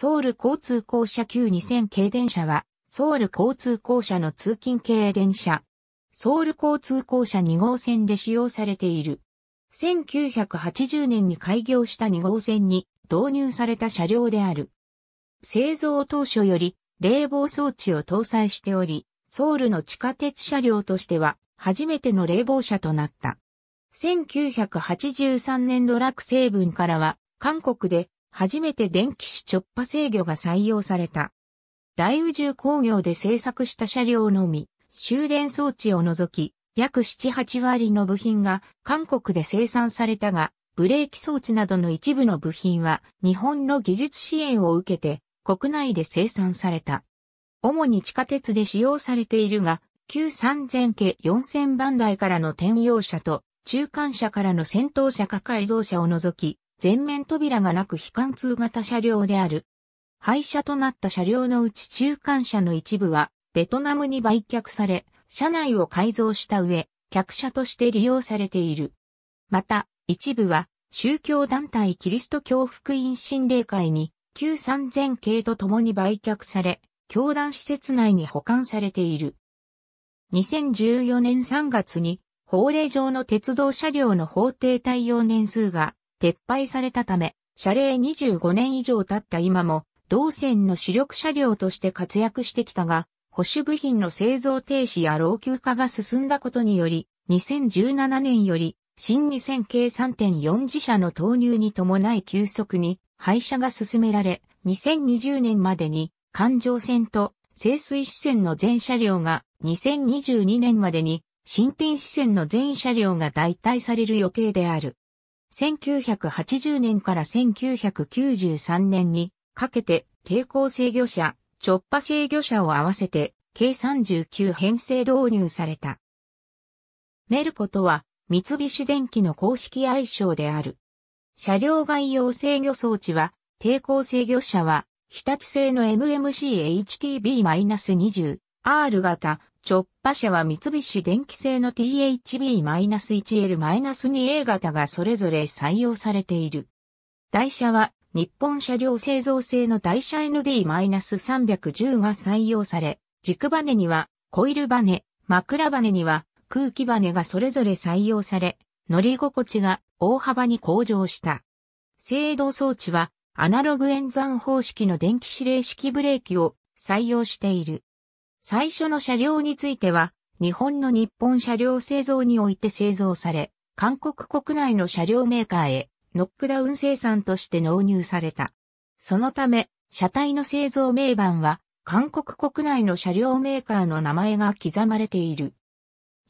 ソウル交通公社旧2 0 0 0系電車は、ソウル交通公社の通勤系電車。ソウル交通公社2号線で使用されている。1980年に開業した2号線に導入された車両である。製造当初より冷房装置を搭載しており、ソウルの地下鉄車両としては初めての冷房車となった。1983年ッグ成分からは、韓国で初めて電気紙直波制御が採用された。大宇宙工業で製作した車両のみ、終電装置を除き、約7、8割の部品が韓国で生産されたが、ブレーキ装置などの一部の部品は日本の技術支援を受けて国内で生産された。主に地下鉄で使用されているが、旧3000系4000番台からの転用車と中間車からの先頭車か改造車を除き、全面扉がなく非貫通型車両である。廃車となった車両のうち中間車の一部はベトナムに売却され、車内を改造した上、客車として利用されている。また、一部は宗教団体キリスト教福音神霊会に旧三千系と共に売却され、教団施設内に保管されている。2014年3月に法令上の鉄道車両の法定対応年数が撤廃されたため、車礼25年以上経った今も、同線の主力車両として活躍してきたが、保守部品の製造停止や老朽化が進んだことにより、2017年より、新2000系3.4自社の投入に伴い急速に廃車が進められ、2020年までに環状線と清水支線の全車両が2022年までに新天支線の全車両が代替される予定である。1980年から1993年にかけて抵抗制御車、直波制御車を合わせて計39編成導入された。メルコとは三菱電機の公式愛称である。車両外用制御装置は抵抗制御車は日立製の MMCHTB-20R 型チョッは三菱電機製の THB-1L-2A 型がそれぞれ採用されている。台車は日本車両製造製の台車 ND-310 が採用され、軸バネにはコイルバネ、枕バネには空気バネがそれぞれ採用され、乗り心地が大幅に向上した。制動装置はアナログ演算方式の電気指令式ブレーキを採用している。最初の車両については、日本の日本車両製造において製造され、韓国国内の車両メーカーへノックダウン生産として納入された。そのため、車体の製造名板は、韓国国内の車両メーカーの名前が刻まれている。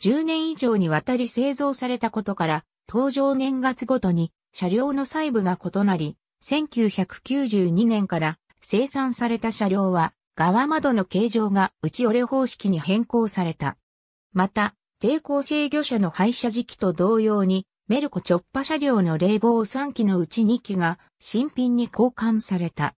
10年以上にわたり製造されたことから、登場年月ごとに車両の細部が異なり、1992年から生産された車両は側窓の形状が内折れ方式に変更された。また、抵抗制御車の廃車時期と同様に、メルコ直波車両の冷房3機のうち2機が新品に交換された。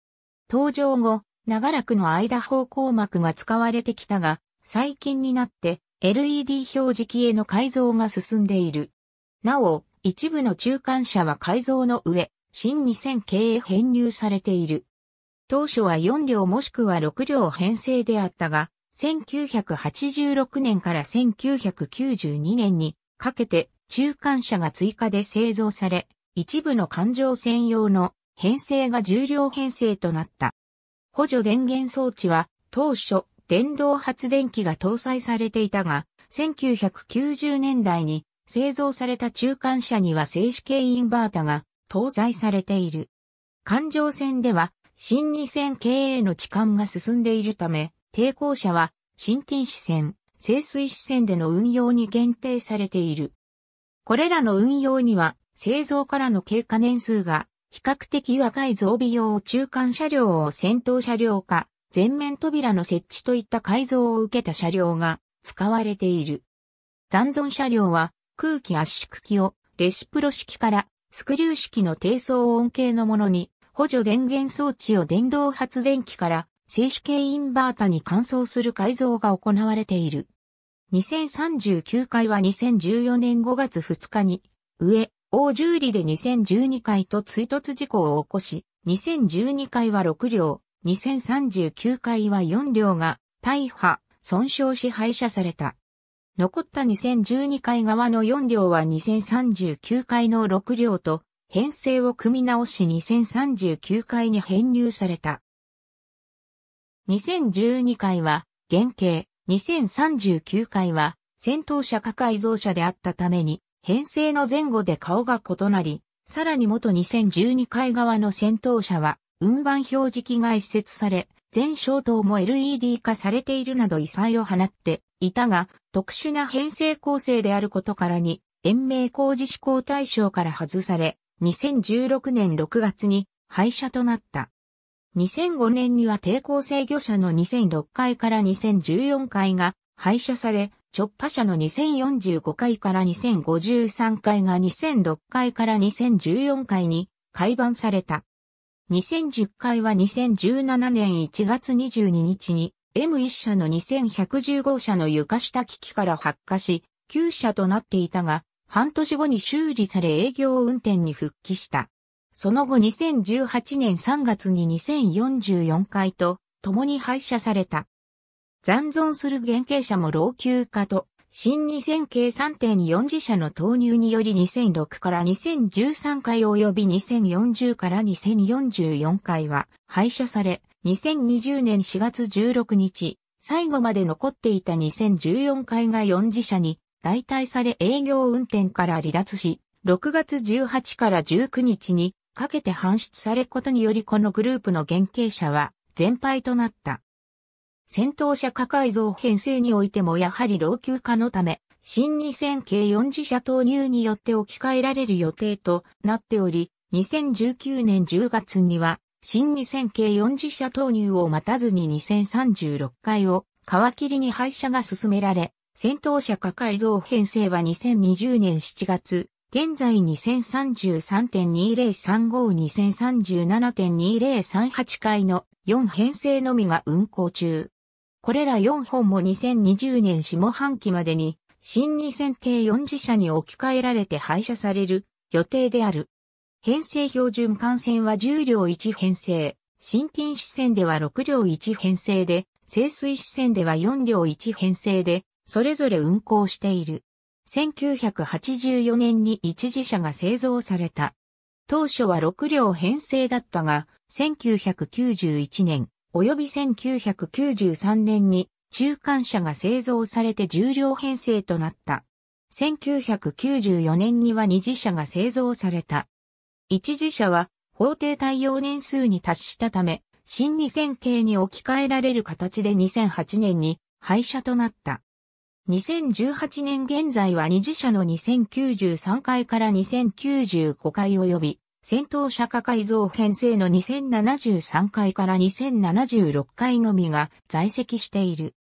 登場後、長らくの間方向膜が使われてきたが、最近になって LED 表示器への改造が進んでいる。なお、一部の中間車は改造の上、新2000系へ編入されている。当初は4両もしくは6両編成であったが、1986年から1992年にかけて中間車が追加で製造され、一部の環状線用の編成が重量編成となった。補助電源装置は当初電動発電機が搭載されていたが、1990年代に製造された中間車には静止系インバータが搭載されている。環状線では新二線経営の置換が進んでいるため、抵抗者は新近視線、清水視線での運用に限定されている。これらの運用には、製造からの経過年数が比較的若い増備用中間車両を先頭車両か、前面扉の設置といった改造を受けた車両が使われている。残存車両は空気圧縮機をレシプロ式からスクリュー式の低層音系のものに補助電源装置を電動発電機から静止系インバータに換装する改造が行われている。2039回は2014年5月2日に、上、大十里で2012回と追突事故を起こし、2012回は6両、2039回は4両が大破、損傷し廃車された。残った2012回側の4両は2039回の6両と編成を組み直し2039回に編入された。2012回は、原型、2039回は、戦闘車か改造車であったために、編成の前後で顔が異なり、さらに元2012回側の戦闘車は、運搬表示器が一設され、全消灯も LED 化されているなど異彩を放っていたが、特殊な編成構成であることからに、延命工事施行対象から外され、2016年6月に廃車となった。2005年には抵抗制御車の2006回から2014回が廃車され、直破車の2045回から2053回が2006回から2014回に改版された。2010回は2017年1月22日に M1 車の2110号車の床下機器から発火し、9車となっていたが、半年後に修理され営業運転に復帰した。その後2018年3月に2044回と共に廃車された。残存する原型車も老朽化と新2000系3.4次車の投入により2006から2013回及び2040から2044回は廃車され、2020年4月16日、最後まで残っていた2014回が4次車に代替され営業運転から離脱し、6月18から19日にかけて搬出されることによりこのグループの原型者は全廃となった。戦闘車化改造編成においてもやはり老朽化のため、新2000系4次社投入によって置き換えられる予定となっており、2019年10月には、新2000系4次社投入を待たずに2036回を皮切りに廃車が進められ、戦闘車化改造編成は2020年7月、現在2033.2035-2037.2038回の4編成のみが運行中。これら4本も2020年下半期までに新2000系4次車に置き換えられて廃車される予定である。編成標準幹線は10両1編成、新近支線では6両1編成で、清水支線では4両1編成で、それぞれ運行している。1984年に一次車が製造された。当初は6両編成だったが、1991年、及び1993年に中間車が製造されて10両編成となった。1994年には二次車が製造された。一次車は法定対応年数に達したため、新2000系に置き換えられる形で2008年に廃車となった。2018年現在は二次社の2093回から2095回及び、戦闘車化改造編成の2073回から2076回のみが在籍している。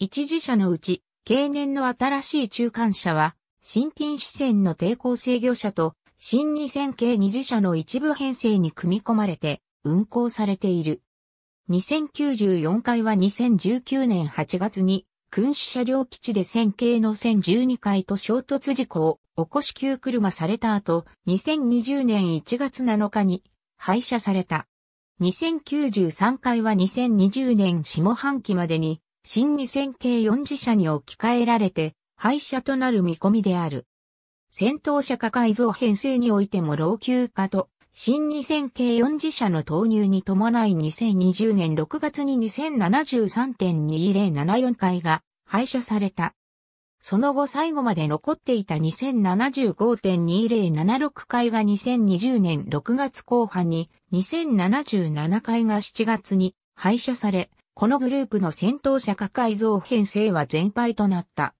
一次社のうち、経年の新しい中間車は、新近視線の抵抗制御車と、新2000系二次車の一部編成に組み込まれて、運行されている。2094回は2019年8月に、軍主車両基地で線形の線12回と衝突事故を起こし急車された後、2020年1月7日に廃車された。2093回は2020年下半期までに、新2000系4次車に置き換えられて、廃車となる見込みである。戦闘車化改造編成においても老朽化と新2000系4次社の投入に伴い2020年6月に2073.2074回が廃車された。その後最後まで残っていた2075.2076回が2020年6月後半に2077回が7月に廃車され、このグループの先頭車化改造編成は全廃となった。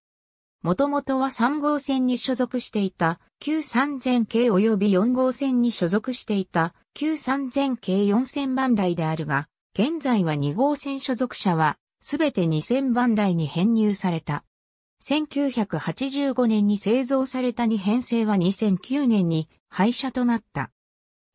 もともとは3号線に所属していた、旧3000系及び4号線に所属していた、旧3000系4000番台であるが、現在は2号線所属者は、すべて2000番台に編入された。1985年に製造された2編成は2009年に廃車となった。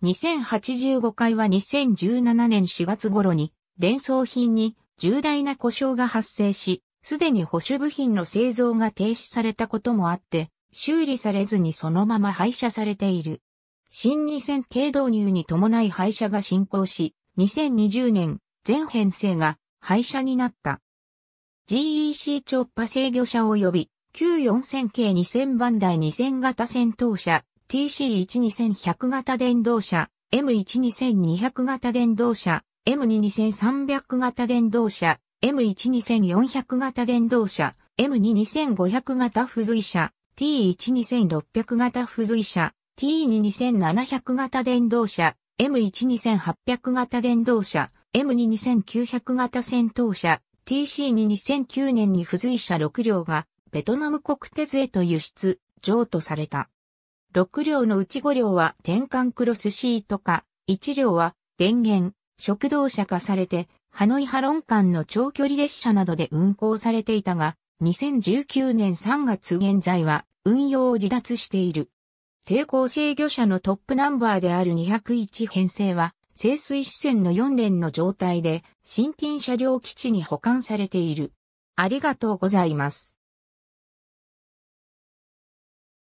2085回は2017年4月頃に、伝送品に重大な故障が発生し、すでに保守部品の製造が停止されたこともあって、修理されずにそのまま廃車されている。新2000系導入に伴い廃車が進行し、2020年、全編成が廃車になった。GEC 直波制御車及び、Q4000 系2000番台2000型戦闘車、TC12100 型電動車、M12200 型電動車、M22300 型電動車、M12400 型電動車、M22500 型付随車、T12600 型付随車、T22700 型電動車、M12800 型電動車、M22900 型戦闘車、TC22009 年に付随車6両がベトナム国鉄へと輸出、譲渡された。6両のうち5両は転換クロスシート化、1両は電源、食堂車化されてハノイハロン間の長距離列車などで運行されていたが、2019年3月現在は運用を離脱している。抵抗制御車のトップナンバーである201編成は、清水支線の4連の状態で、新品車両基地に保管されている。ありがとうございます。